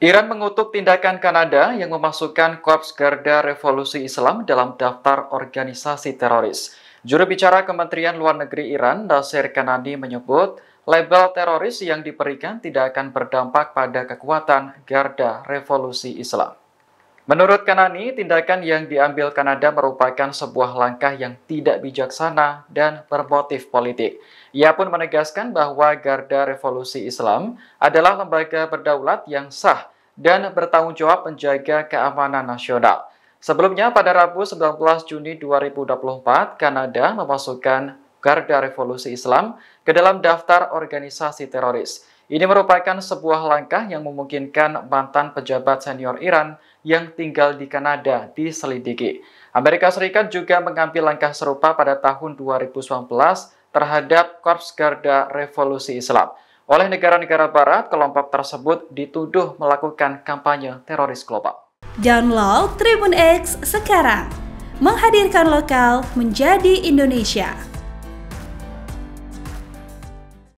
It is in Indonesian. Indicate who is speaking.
Speaker 1: Iran mengutuk tindakan Kanada yang memasukkan Korps Garda Revolusi Islam dalam daftar organisasi teroris. Juru bicara Kementerian Luar Negeri Iran, Nasir Kanani, menyebut label teroris yang diberikan tidak akan berdampak pada kekuatan Garda Revolusi Islam. Menurut Kanani, tindakan yang diambil Kanada merupakan sebuah langkah yang tidak bijaksana dan bermotif politik. Ia pun menegaskan bahwa Garda Revolusi Islam adalah lembaga berdaulat yang sah dan bertanggung jawab menjaga keamanan nasional. Sebelumnya, pada Rabu 19 Juni 2024, Kanada memasukkan Garda Revolusi Islam ke dalam daftar organisasi teroris. Ini merupakan sebuah langkah yang memungkinkan mantan pejabat senior Iran yang tinggal di Kanada diselidiki. Amerika Serikat juga mengambil langkah serupa pada tahun 2019 terhadap Korps Garda Revolusi Islam. Oleh negara-negara barat, kelompok tersebut dituduh melakukan kampanye teroris global.
Speaker 2: Download Tribun X sekarang. Menghadirkan lokal menjadi Indonesia.